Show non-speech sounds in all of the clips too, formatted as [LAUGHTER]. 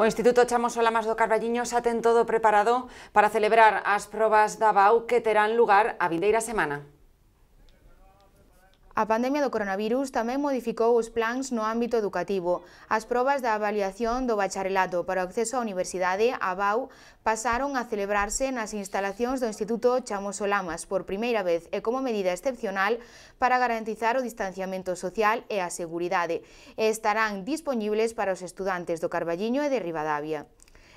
O Instituto Chamos Olamas do Carballiño xa ten todo preparado para celebrar as probas da BAU que terán lugar a vindeira semana. A pandemia do coronavirus tamén modificou os plans no ámbito educativo. As probas da avaliación do bacharelato para o acceso á universidade, a BAU, pasaron a celebrarse nas instalacións do Instituto Chamos Olamas por primeira vez e como medida excepcional para garantizar o distanciamento social e a seguridade. E estarán dispoñibles para os estudantes do Carballiño e de Rivadavia.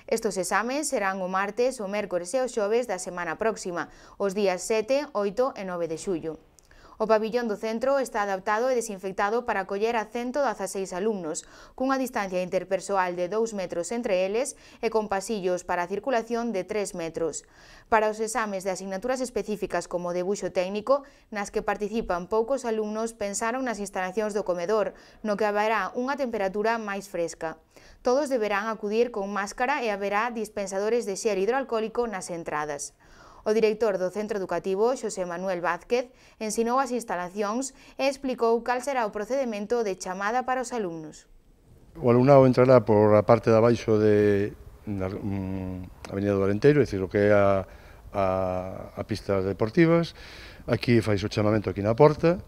Estos exames serán o martes, o mércores e o xoves da semana próxima, os días 7, 8 e 9 de xullo. O pabillón do centro está adaptado e desinfectado para acoller a 116 alumnos, cunha distancia interpersoal de 2 metros entre eles e con pasillos para a circulación de 3 metros. Para os exames de asignaturas específicas como debuxo técnico, nas que participan poucos alumnos, pensaron nas instalacións do comedor, no que haberá unha temperatura máis fresca. Todos deberán acudir con máscara e haberá dispensadores de xer hidroalcohólico nas entradas. O director do Centro Educativo, Xosé Manuel Vázquez, ensinou as instalacións e explicou cal será o procedimento de chamada para os alumnos. O alumnado entrará por a parte de abaixo de na, mm, mm, Avenida do Alenteiro, é dicir, o que é a, a, a pistas deportivas, aquí faz o chamamento aquí na porta,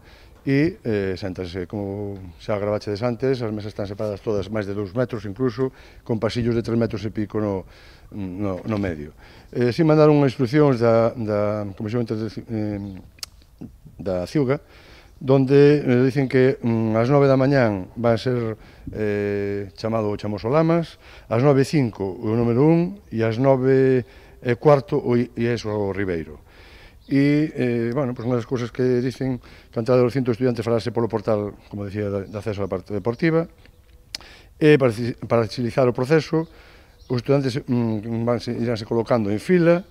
e eh, sentanse, como xa gravachedes antes, as mesas están separadas todas máis de 2 metros incluso, con pasillos de 3 metros e pico no, no, no medio. Eh, si unha instruccións da, da Comisión Inter eh, da Ciuga, donde eh, dicen que mm, ás 9 da mañán va a ser eh, chamado o chamoso Lamas, ás 9.05 o número 1 e as 9 e cuarto o, e eso o Ribeiro e, eh, bueno, pues unha das cousas que dicen que a entrada de 200 estudiantes falarse polo portal, como decía, de acceso á parte deportiva, e eh, para, para agilizar o proceso, os estudantes mm, vanse, iránse colocando en fila,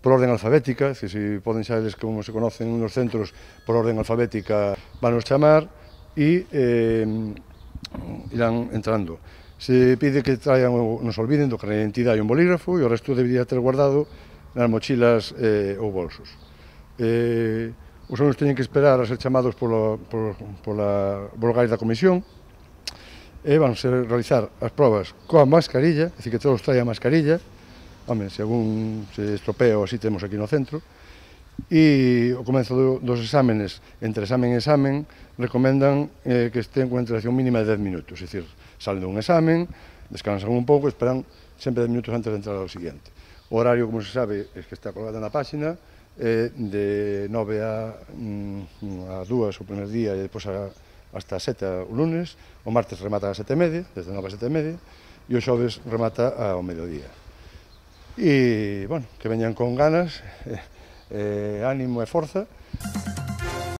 por orden alfabética, se si poden xa eles como se conocen nos centros por orden alfabética van os chamar e eh, irán entrando. Se pide que traian, nos olviden do carnet de identidade e un bolígrafo e o resto debería ter guardado nas mochilas eh, ou bolsos. Eh, os alumnos teñen que esperar a ser chamados polo, polo, pola, polo da comisión e van ser realizar as probas coa mascarilla, é dicir que todos traen a mascarilla, home, se algún se estropea ou así temos aquí no centro, e o comenzo do, dos exámenes, entre examen e examen, recomendan eh, que estén con antelación mínima de 10 minutos, é dicir, salen dun examen, descansan un pouco, esperan sempre 10 minutos antes de entrar ao siguiente. O horario, como se sabe, é que está colgada na páxina, eh, de 9 a, mm, a 2 o primer día e depois a, hasta 7 o lunes, o martes remata a 7 e media, desde 9 a 7 e media, e o xoves remata ao mediodía. E, bueno, que veñan con ganas, eh, [LAUGHS] eh, ánimo e forza.